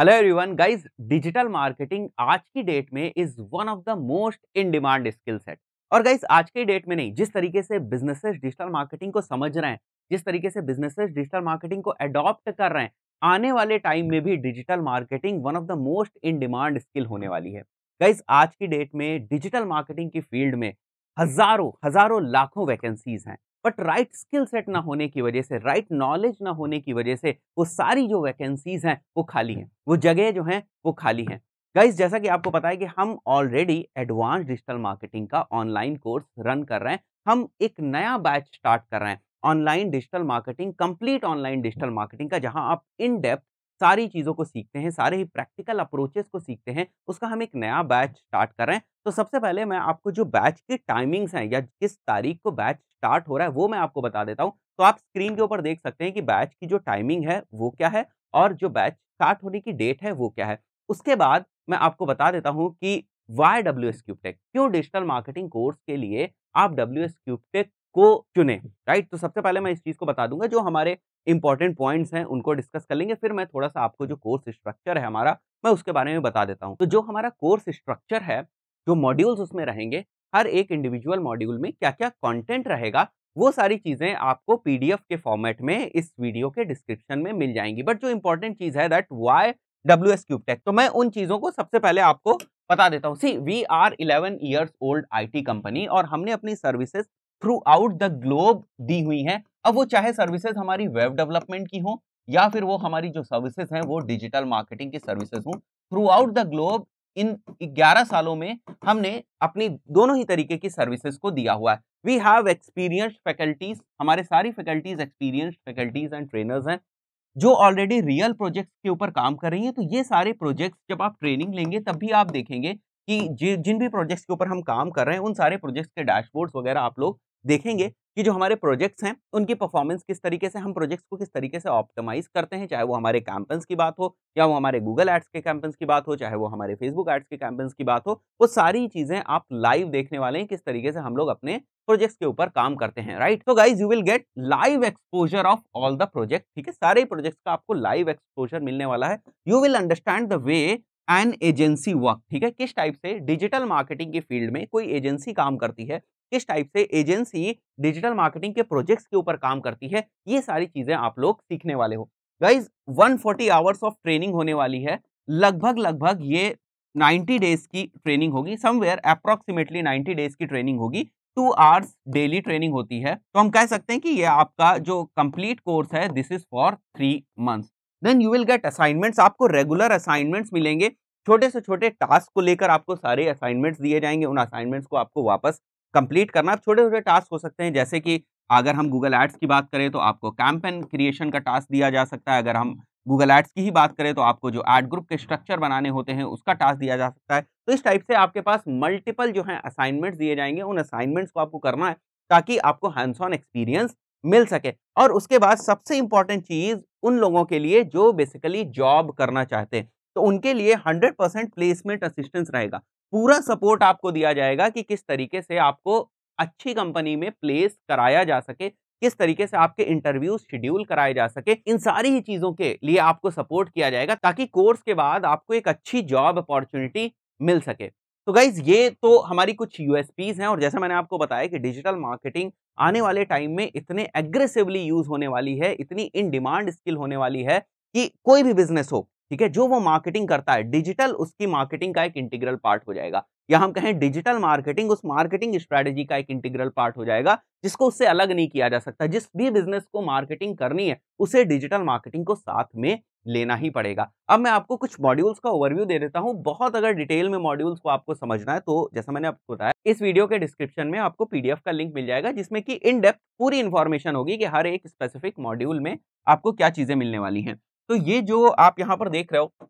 hello everyone guys digital marketing आज की date में is one of the most in demand skill set और guys आज की डेट में नहीं जिस तरीके से बिजनेसेस डिजिटल मार्केटिंग को समझ रहे हैं जिस तरीके से बिजनेसेस डिजिटल मार्केटिंग को अडॉप्ट कर रहे हैं आने वाले टाइम में भी digital marketing one of the most in demand skill होने वाली है गाइस आज की डेट में डिजिटल मार्केटिंग की फील्ड में हजारों हजारों लाखों वैकेंसीज हैं बट राइट स्किल सेट ना होने की वजह से राइट नॉलेज ना होने की वजह से वो सारी जो वैकेंसीज हैं वो खाली हैं वो जगह जो हैं वो खाली हैं गाइज जैसा कि आपको पता है कि हम ऑलरेडी एडवांस डिजिटल मार्केटिंग का ऑनलाइन कोर्स रन कर रहे हैं हम एक नया बैच स्टार्ट कर रहे हैं online digital marketing complete online digital marketing का जहां आप इन डेप्थ सारी चीज़ों को सीखते हैं सारे ही प्रैक्टिकल अप्रोचेस को सीखते हैं उसका हम एक नया बैच स्टार्ट कर रहे हैं तो सबसे पहले मैं आपको जो बैच की टाइमिंग्स हैं या किस तारीख को बैच स्टार्ट हो रहा है वो मैं आपको बता देता हूँ तो आप स्क्रीन के ऊपर देख सकते हैं कि बैच की जो टाइमिंग है वो क्या है और जो बैच स्टार्ट होने की डेट है वो क्या है उसके बाद मैं आपको बता देता हूँ कि वाई डब्ल्यू एस क्यूबटेक क्यों डिजिटल मार्केटिंग कोर्स के लिए आप डब्ल्यू एस क्यूबटेक को चुने राइट तो सबसे पहले मैं इस चीज़ को बता दूंगा जो हमारे इंपॉर्टेंट पॉइंट्स हैं उनको डिस्कस कर लेंगे फिर मैं थोड़ा सा आपको जो कोर्स स्ट्रक्चर है हमारा मैं उसके बारे में बता देता हूँ तो जो हमारा कोर्स स्ट्रक्चर है जो मॉड्यूल्स उसमें रहेंगे हर एक इंडिविजुअल मॉड्यूल में क्या क्या कंटेंट रहेगा वो सारी चीज़ें आपको पीडीएफ के फॉर्मेट में इस वीडियो के डिस्क्रिप्शन में मिल जाएंगी बट जो इंपॉर्टेंट चीज़ है that why W S Cube Tech तो मैं उन चीज़ों को सबसे पहले आपको बता देता हूँ see we are eleven years old IT company और हमने अपनी services throughout the globe दी हुई हैं अब वो चाहे सर्विसेज हमारी वेब डेवलपमेंट की हो या फिर वो हमारी जो सर्विसेज हैं वो डिजिटल मार्केटिंग की सर्विसेज हों थ्रू आउट द ग्लोब इन 11 सालों में हमने अपनी दोनों ही तरीके की सर्विसेज को दिया हुआ है वी हैव एक्सपीरियंस्ड फैकल्टीज हमारे सारी faculties experienced faculties and trainers हैं जो ऑलरेडी रियल प्रोजेक्ट्स के ऊपर काम कर रही हैं तो ये सारे प्रोजेक्ट्स जब आप ट्रेनिंग लेंगे तब भी आप देखेंगे कि जिन भी प्रोजेक्ट्स के ऊपर हम काम कर रहे हैं उन सारे प्रोजेक्ट्स के डैशबोर्ड्स वगैरह आप लोग देखेंगे कि जो हमारे प्रोजेक्ट्स हैं उनकी परफॉर्मेंस किस तरीके से हम प्रोजेक्ट्स को किस तरीके से ऑप्टिमाइज करते हैं चाहे वो हमारे कैंपेंस की बात हो या वो हमारे गूगल एड्स के कैंपेंस की बात हो चाहे वो हमारे फेसबुक एड्स के कैंपेंस की बात हो वो सारी चीज़ें आप लाइव देखने वाले हैं किस तरीके से हम लोग अपने प्रोजेक्ट्स के ऊपर काम करते हैं राइट तो guys you will get live exposure of all the project ठीक है सारे प्रोजेक्ट्स का आपको लाइव एक्सपोजर मिलने वाला है you will understand the way an agency work ठीक है किस टाइप से डिजिटल मार्केटिंग की फील्ड में कोई एजेंसी काम करती है किस टाइप से एजेंसी डिजिटल मार्केटिंग के प्रोजेक्ट्स के ऊपर काम करती है ये सारी चीजें आप लोग सीखने वाले हो guys 140 forty hours of training होने वाली है लगभग लगभग ये 90 डेज की ट्रेनिंग होगी समवेयर अप्रोक्सीमेटली 90 डेज की ट्रेनिंग होगी टू आवर्स डेली ट्रेनिंग होती है तो हम कह सकते हैं कि ये आपका जो कंप्लीट कोर्स है this is for three months then you will get assignments आपको रेगुलर असाइनमेंट्स मिलेंगे छोटे से छोटे टास्क को लेकर आपको सारे असाइनमेंट्स दिए जाएंगे उन असाइनमेंट्स को आपको वापस कंप्लीट करना छोटे छोटे टास्क हो सकते हैं जैसे कि अगर हम गूगल एड्स की बात करें तो आपको कैंपेन क्रिएशन का टास्क दिया जा सकता है अगर हम गूगल एड्स की ही बात करें तो आपको जो एड ग्रुप के स्ट्रक्चर बनाने होते हैं उसका टास्क दिया जा सकता है तो इस टाइप से आपके पास मल्टीपल जो है असाइनमेंट्स दिए जाएंगे उन असाइनमेंट्स को आपको करना है ताकि आपको हैंड्स ऑन एक्सपीरियंस मिल सके और उसके बाद सबसे इंपॉर्टेंट चीज़ उन लोगों के लिए जो बेसिकली जॉब करना चाहते हैं तो उनके लिए 100 परसेंट प्लेसमेंट असिस्टेंस रहेगा पूरा सपोर्ट आपको दिया जाएगा कि किस तरीके से आपको अच्छी कंपनी में प्लेस कराया जा सके किस तरीके से आपके इंटरव्यू शेड्यूल कराए जा सके इन सारी ही चीजों के लिए आपको सपोर्ट किया जाएगा ताकि कोर्स के बाद आपको एक अच्छी जॉब अपॉर्चुनिटी मिल सके तो गाइज ये तो हमारी कुछ यूएसपीज हैं और जैसा मैंने आपको बताया कि डिजिटल मार्केटिंग आने वाले टाइम में इतने एग्रेसिवली यूज होने वाली है इतनी इन डिमांड स्किल होने वाली है कि कोई भी बिजनेस हो ठीक है जो वो मार्केटिंग करता है डिजिटल उसकी मार्केटिंग का एक इंटीग्रल पार्ट हो जाएगा या हम कहें डिजिटल मार्केटिंग उस मार्केटिंग स्ट्रैटेजी का एक इंटीग्रल पार्ट हो जाएगा जिसको उससे अलग नहीं किया जा सकता जिस भी बिजनेस को मार्केटिंग करनी है उसे डिजिटल मार्केटिंग को साथ में लेना ही पड़ेगा अब मैं आपको कुछ मॉड्यूल्स का ओवरव्यू दे देता हूं बहुत अगर डिटेल में मॉड्यूल्स को आपको समझना है तो जैसा मैंने आपको बताया इस वीडियो के डिस्क्रिप्शन में आपको पीडीएफ का लिंक मिल जाएगा जिसमें कि इन डेप्थ पूरी इन्फॉर्मेशन होगी कि हर एक स्पेसिफिक मॉड्यूल में आपको क्या चीज़ें मिलने वाली हैं तो ये जो आप यहाँ पर देख रहे हो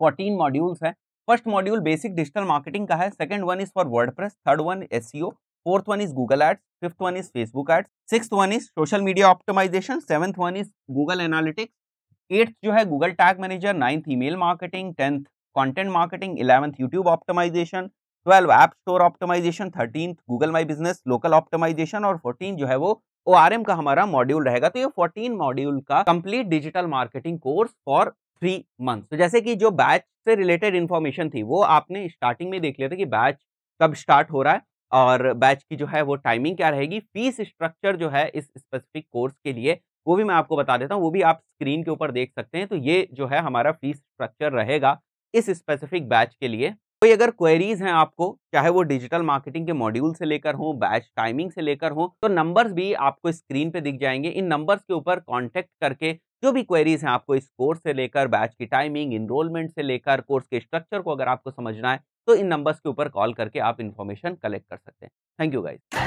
फोर्टीन मॉड्यूल्स हैं first module basic digital marketing का है second one is for word third one is fourth one is Google ads fifth one is Facebook ads six one is social media optimisation seventh one is Google analytics eighth जो है Google tag manager ninth email marketing tenth content marketing eleventh YouTube optimisation twelve app store optimisation thirteen Google My Business local optimisation और fourteen जो है वो ओ का हमारा module रहेगा तो ये फोर्टीन मॉड्यूल का complete digital marketing course for three month तो जैसे कि जो बैच से रिलेटेड इन्फॉर्मेशन थी वो आपने स्टार्टिंग में देख लिया था कि बैच कब स्टार्ट हो रहा है और बैच की जो है वो टाइमिंग क्या रहेगी फीस स्ट्रक्चर जो है इस स्पेसिफिक कोर्स के लिए वो भी मैं आपको बता देता हूँ वो भी आप स्क्रीन के ऊपर देख सकते हैं तो ये जो है हमारा फीस स्ट्रक्चर रहेगा इस स्पेसिफिक बैच के लिए कोई अगर क्वेरीज हैं आपको चाहे वो डिजिटल मार्केटिंग के मॉड्यूल से लेकर हो बैच टाइमिंग से लेकर हो तो नंबर्स भी आपको स्क्रीन पे दिख जाएंगे इन नंबर्स के ऊपर कांटेक्ट करके जो भी क्वेरीज हैं आपको इस कोर्स से लेकर बैच की टाइमिंग इनरोलमेंट से लेकर कोर्स के स्ट्रक्चर को अगर आपको समझना है तो इन नंबर्स के ऊपर कॉल करके आप इन्फॉर्मेशन कलेक्ट कर सकते हैं थैंक यू गाइज